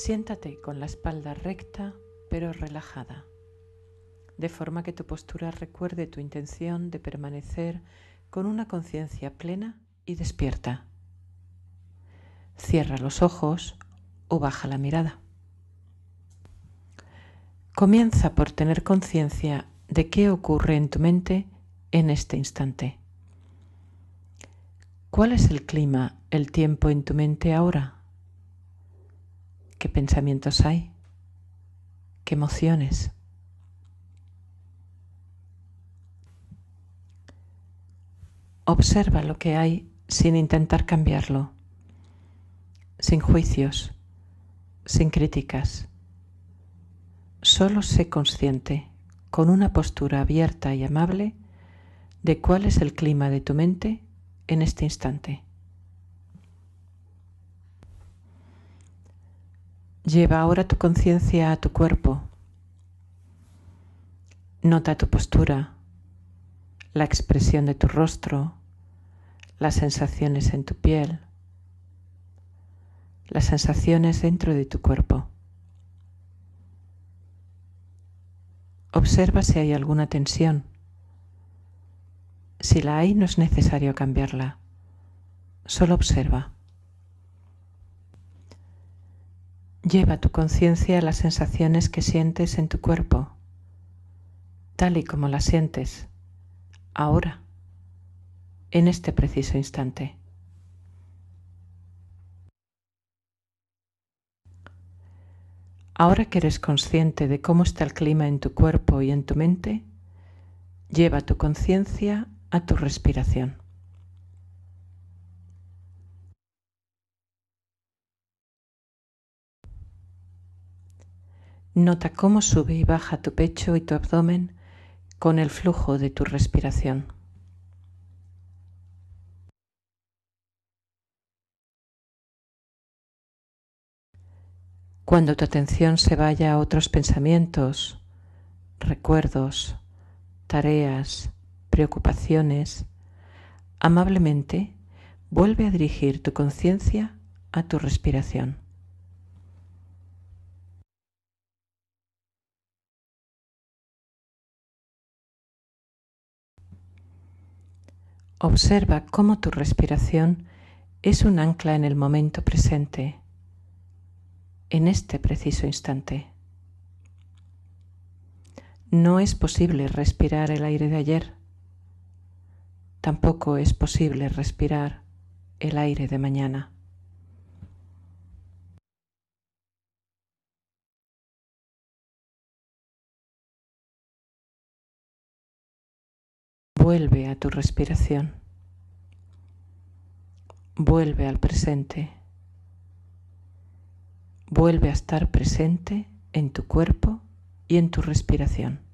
Siéntate con la espalda recta pero relajada, de forma que tu postura recuerde tu intención de permanecer con una conciencia plena y despierta. Cierra los ojos o baja la mirada. Comienza por tener conciencia de qué ocurre en tu mente en este instante. ¿Cuál es el clima, el tiempo en tu mente ahora? ¿Qué pensamientos hay? ¿Qué emociones? Observa lo que hay sin intentar cambiarlo, sin juicios, sin críticas. Solo sé consciente, con una postura abierta y amable, de cuál es el clima de tu mente en este instante. Lleva ahora tu conciencia a tu cuerpo. Nota tu postura, la expresión de tu rostro, las sensaciones en tu piel, las sensaciones dentro de tu cuerpo. Observa si hay alguna tensión. Si la hay no es necesario cambiarla. Solo observa. Lleva tu conciencia a las sensaciones que sientes en tu cuerpo, tal y como las sientes, ahora, en este preciso instante. Ahora que eres consciente de cómo está el clima en tu cuerpo y en tu mente, lleva tu conciencia a tu respiración. Nota cómo sube y baja tu pecho y tu abdomen con el flujo de tu respiración. Cuando tu atención se vaya a otros pensamientos, recuerdos, tareas, preocupaciones, amablemente vuelve a dirigir tu conciencia a tu respiración. Observa cómo tu respiración es un ancla en el momento presente, en este preciso instante. No es posible respirar el aire de ayer, tampoco es posible respirar el aire de mañana. Vuelve a tu respiración. Vuelve al presente. Vuelve a estar presente en tu cuerpo y en tu respiración.